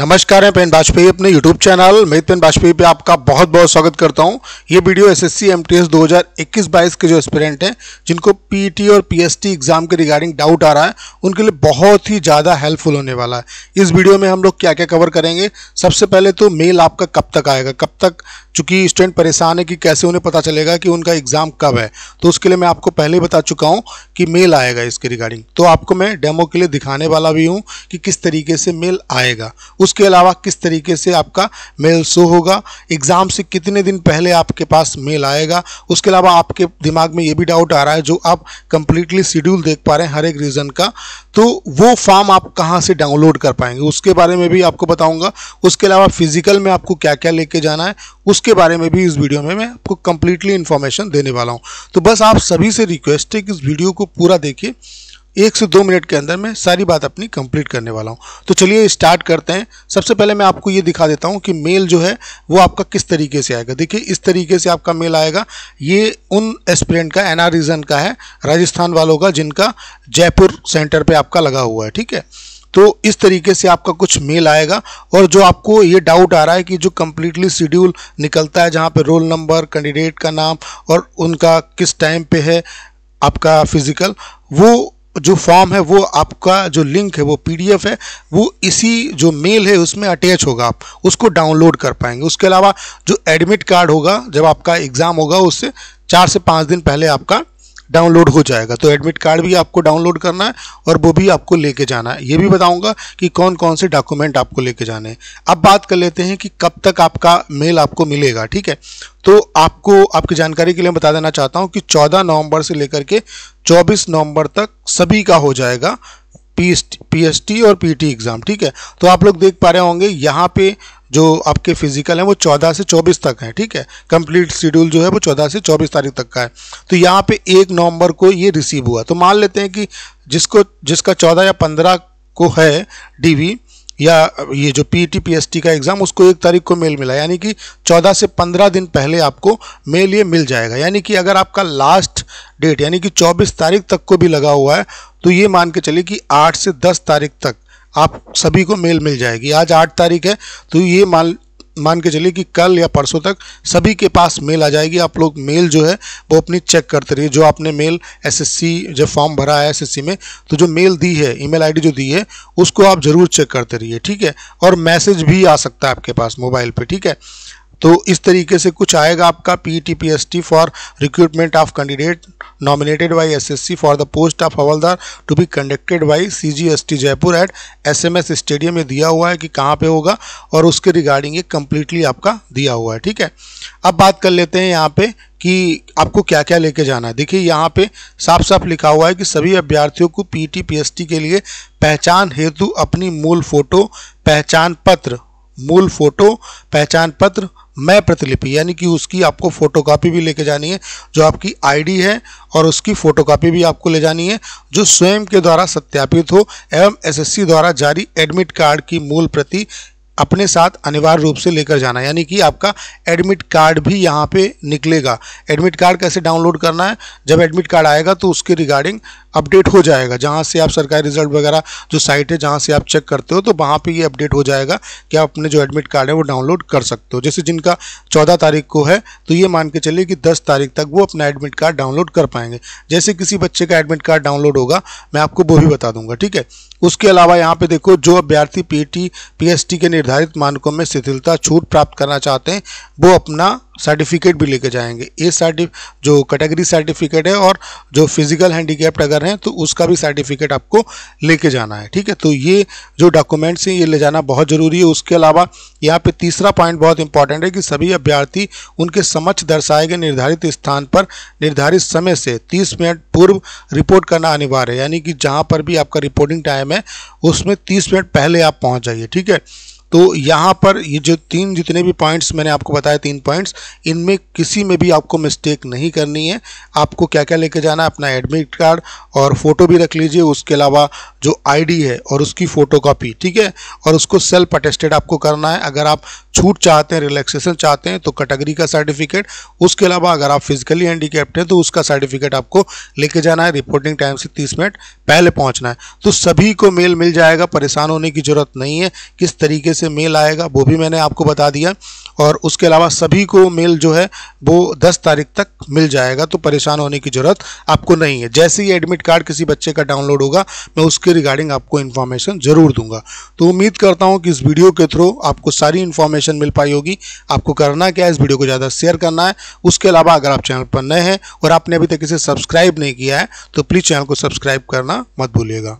नमस्कार मैं पेन वाजपेयी अपने यूट्यूब चैनल मेद पेन वाजपेयी पे आपका बहुत बहुत स्वागत करता हूँ ये वीडियो एस एसएससी एमटीएस 2021-22 के जो एस्पिरेंट हैं जिनको पी e और पीएसटी एग्जाम के रिगार्डिंग डाउट आ रहा है उनके लिए बहुत ही ज़्यादा हेल्पफुल होने वाला है इस वीडियो में हम लोग क्या क्या कवर करेंगे सबसे पहले तो मेल आपका कब तक आएगा कब तक चूँकि स्टूडेंट परेशान है कि कैसे उन्हें पता चलेगा कि उनका एग्ज़ाम कब है तो उसके लिए मैं आपको पहले ही बता चुका हूँ कि मेल आएगा इसके रिगार्डिंग तो आपको मैं डेमो के लिए दिखाने वाला भी हूँ कि किस तरीके से मेल आएगा उसके अलावा किस तरीके से आपका मेल शो होगा एग्ज़ाम से कितने दिन पहले आपके पास मेल आएगा उसके अलावा आपके दिमाग में ये भी डाउट आ रहा है जो आप कंप्लीटली शेड्यूल देख पा रहे हैं हर एक रीज़न का तो वो फॉर्म आप कहाँ से डाउनलोड कर पाएंगे उसके बारे में भी आपको बताऊँगा उसके अलावा फिजिकल में आपको क्या क्या लेके जाना है उसके उसके बारे में भी इस वीडियो में मैं आपको कम्प्लीटली इन्फॉर्मेशन देने वाला हूँ तो बस आप सभी से रिक्वेस्ट है कि इस वीडियो को पूरा देखिए एक से दो मिनट के अंदर मैं सारी बात अपनी कंप्लीट करने वाला हूं तो चलिए स्टार्ट करते हैं सबसे पहले मैं आपको ये दिखा देता हूँ कि मेल जो है वो आपका किस तरीके से आएगा देखिए इस तरीके से आपका मेल आएगा ये उन एस्पिरेंट का एनआर रीजन का है राजस्थान वालों का जिनका जयपुर सेंटर पर आपका लगा हुआ है ठीक है तो इस तरीके से आपका कुछ मेल आएगा और जो आपको ये डाउट आ रहा है कि जो कम्प्लीटली शेड्यूल निकलता है जहाँ पे रोल नंबर कैंडिडेट का नाम और उनका किस टाइम पे है आपका फिजिकल वो जो फॉर्म है वो आपका जो लिंक है वो पीडीएफ है वो इसी जो मेल है उसमें अटैच होगा आप उसको डाउनलोड कर पाएंगे उसके अलावा जो एडमिट कार्ड होगा जब आपका एग्ज़ाम होगा उससे चार से पाँच दिन पहले आपका डाउनलोड हो जाएगा तो एडमिट कार्ड भी आपको डाउनलोड करना है और वो भी आपको लेके जाना है ये भी बताऊंगा कि कौन कौन से डॉक्यूमेंट आपको लेके जाने हैं अब बात कर लेते हैं कि कब तक आपका मेल आपको मिलेगा ठीक है तो आपको आपकी जानकारी के लिए बता देना चाहता हूँ कि चौदह नवम्बर से लेकर के चौबीस नवम्बर तक सभी का हो जाएगा पी एस टी और पीटी एग्ज़ाम ठीक है तो आप लोग देख पा रहे होंगे यहाँ पे जो आपके फिजिकल हैं वो 14 से 24 तक हैं ठीक है कंप्लीट शेड्यूल जो है वो 14 से 24 तारीख तक का है तो यहाँ पे एक नवंबर को ये रिसीव हुआ तो मान लेते हैं कि जिसको जिसका 14 या 15 को है डीवी या ये जो P T P S T का एग्ज़ाम उसको एक तारीख को मेल मिला यानी कि 14 से 15 दिन पहले आपको मेल ये मिल जाएगा यानी कि अगर आपका लास्ट डेट यानी कि 24 तारीख तक को भी लगा हुआ है तो ये मान के चलिए कि 8 से 10 तारीख तक आप सभी को मेल मिल जाएगी आज आठ तारीख है तो ये मान मान के चलिए कि कल या परसों तक सभी के पास मेल आ जाएगी आप लोग मेल जो है वो अपनी चेक करते रहिए जो आपने मेल एसएससी जब फॉर्म भरा है एसएससी में तो जो मेल दी है ईमेल आईडी जो दी है उसको आप ज़रूर चेक करते रहिए ठीक है और मैसेज भी आ सकता है आपके पास मोबाइल पर ठीक है तो इस तरीके से कुछ आएगा आपका P T P S T for recruitment of candidate nominated by S S C for the post of havildar to be conducted by C G S T Jaipur at S M S stadium में दिया हुआ है कि कहाँ पे होगा और उसके रिगार्डिंग ये कम्प्लीटली आपका दिया हुआ है ठीक है अब बात कर लेते हैं यहाँ पे कि आपको क्या क्या लेके जाना है देखिए यहाँ पे साफ साफ लिखा हुआ है कि सभी अभ्यर्थियों को एस टी e के लिए पहचान हेतु अपनी मूल फोटो पहचान पत्र मूल फोटो पहचान पत्र मैं प्रतिलिपि यानी कि उसकी आपको फोटोकॉपी भी लेके जानी है जो आपकी आईडी है और उसकी फोटोकॉपी भी आपको ले जानी है जो स्वयं के द्वारा सत्यापित हो एवं एसएससी द्वारा जारी एडमिट कार्ड की मूल प्रति अपने साथ अनिवार्य रूप से लेकर जाना यानी कि आपका एडमिट कार्ड भी यहाँ पे निकलेगा एडमिट कार्ड कैसे डाउनलोड करना है जब एडमिट कार्ड आएगा तो उसके रिगार्डिंग अपडेट हो जाएगा जहाँ से आप सरकारी रिजल्ट वगैरह जो साइट है जहाँ से आप चेक करते हो तो वहाँ पे ये अपडेट हो जाएगा कि आप अपने जो एडमिट कार्ड है वो डाउनलोड कर सकते हो जैसे जिनका चौदह तारीख को है तो ये मान के चलिए कि दस तारीख तक वो अपना एडमिट कार्ड डाउनलोड कर पाएंगे जैसे किसी बच्चे का एडमिट कार्ड डाउनलोड होगा मैं आपको वो भी बता दूंगा ठीक है उसके अलावा यहाँ पे देखो जो अभ्यर्थी पी टी e के निर्देश निर्धारित मानकों में शिथिलता छूट प्राप्त करना चाहते हैं वो अपना सर्टिफिकेट भी लेके जाएंगे ये सर्टिफ जो कैटेगरी सर्टिफिकेट है और जो फिजिकल हैंडीकैप्ड अगर हैं तो उसका भी सर्टिफिकेट आपको लेके जाना है ठीक है तो ये जो डॉक्यूमेंट्स हैं ये ले जाना बहुत ज़रूरी है उसके अलावा यहाँ पे तीसरा पॉइंट बहुत इंपॉर्टेंट है कि सभी अभ्यर्थी उनके समक्ष दर्शाए गए निर्धारित स्थान पर निर्धारित समय से तीस मिनट पूर्व रिपोर्ट करना अनिवार्य है यानी कि जहाँ पर भी आपका रिपोर्टिंग टाइम है उसमें तीस मिनट पहले आप पहुँच जाइए ठीक है तो यहाँ पर ये जो तीन जितने भी पॉइंट्स मैंने आपको बताया तीन पॉइंट्स इनमें किसी में भी आपको मिस्टेक नहीं करनी है आपको क्या क्या लेके जाना है अपना एडमिट कार्ड और फोटो भी रख लीजिए उसके अलावा जो आईडी है और उसकी फ़ोटो कापी ठीक है और उसको सेल्फ अटेस्टेड आपको करना है अगर आप छूट चाहते हैं रिलैक्सेशन चाहते हैं तो कैटेगरी का सर्टिफिकेट उसके अलावा अगर आप फिजिकली हैंडीकेप्ट हैं तो उसका सर्टिफिकेट आपको लेके जाना है रिपोर्टिंग टाइम से तीस मिनट पहले पहुँचना है तो सभी को मेल मिल जाएगा परेशान होने की ज़रूरत नहीं है किस तरीके से मेल आएगा वो भी मैंने आपको बता दिया और उसके अलावा सभी को मेल जो है वो 10 तारीख तक मिल जाएगा तो परेशान होने की ज़रूरत आपको नहीं है जैसे ही एडमिट कार्ड किसी बच्चे का डाउनलोड होगा मैं उसके रिगार्डिंग आपको इन्फॉर्मेशन ज़रूर दूंगा तो उम्मीद करता हूँ कि इस वीडियो के थ्रू आपको सारी इन्फॉर्मेशन इन्फॉर्मेशन मिल पाई होगी आपको करना क्या है इस वीडियो को ज़्यादा शेयर करना है उसके अलावा अगर आप चैनल पर नए हैं और आपने अभी तक इसे सब्सक्राइब नहीं किया है तो प्लीज़ चैनल को सब्सक्राइब करना मत भूलिएगा